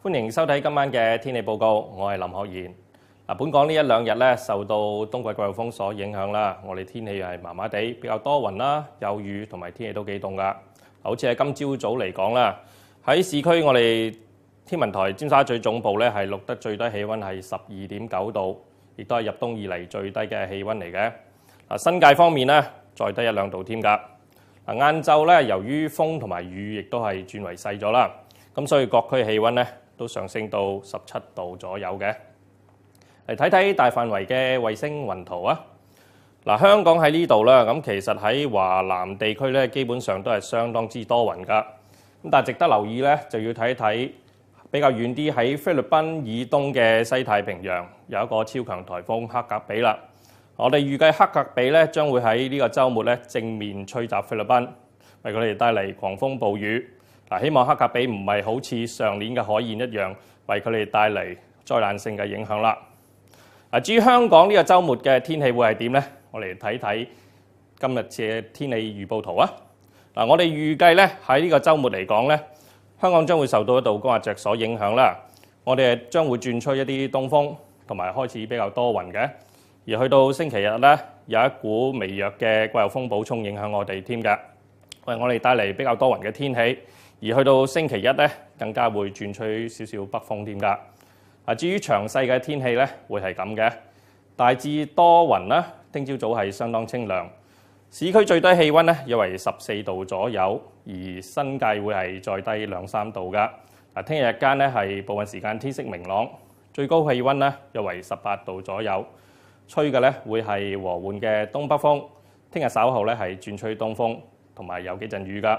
欢迎收睇今晚嘅天气报告，我係林学賢。嗱，本港呢一两日咧受到冬季季候风所影响啦，我哋天气係麻麻地，比较多云啦，有雨同埋天气都几冻噶。好似喺今朝早嚟讲啦，喺市区我哋天文台尖沙咀总部咧係录得最低气温係十二点九度，亦都係入冬以嚟最低嘅气温嚟嘅。嗱，新界方面咧再低一两度添噶。嗱，晏昼咧由于风同埋雨亦都係转为細咗啦，咁所以各区气温咧。都上升到十七度左右嘅，嚟睇睇大範圍嘅衛星雲圖啊！嗱，香港喺呢度啦，咁其實喺華南地區咧，基本上都係相當之多雲噶。咁但係值得留意咧，就要睇睇比較遠啲喺菲律賓以東嘅西太平洋有一個超強颱風黑格比啦。我哋預計黑格比咧將會喺呢個週末咧正面吹襲菲律賓，為佢哋帶嚟狂風暴雨。嗱，希望黑格比唔係好似上年嘅海燕一樣，為佢哋帶嚟災難性嘅影響啦。嗱，至於香港呢個週末嘅天氣會係點呢？我嚟睇睇今日嘅天氣預報圖啊。嗱，我哋預計咧喺呢個週末嚟講咧，香港將會受到一道高壓所影響啦。我哋將會轉吹一啲東風，同埋開始比較多雲嘅。而去到星期日咧，有一股微弱嘅季候風補充影響我哋添嘅，為我哋帶嚟比較多雲嘅天氣。而去到星期一咧，更加會轉吹少少北風添㗎。啊，至於詳細嘅天氣咧，會係咁嘅，大致多雲啦。聽朝早係相當清涼，市區最低氣温咧約為十四度左右，而新界會係再低兩三度㗎。啊，聽日間咧係部分時間天色明朗，最高氣温咧約為十八度左右，吹嘅咧會係和緩嘅東北風。聽日稍後咧係轉吹東風，同埋有幾陣雨㗎。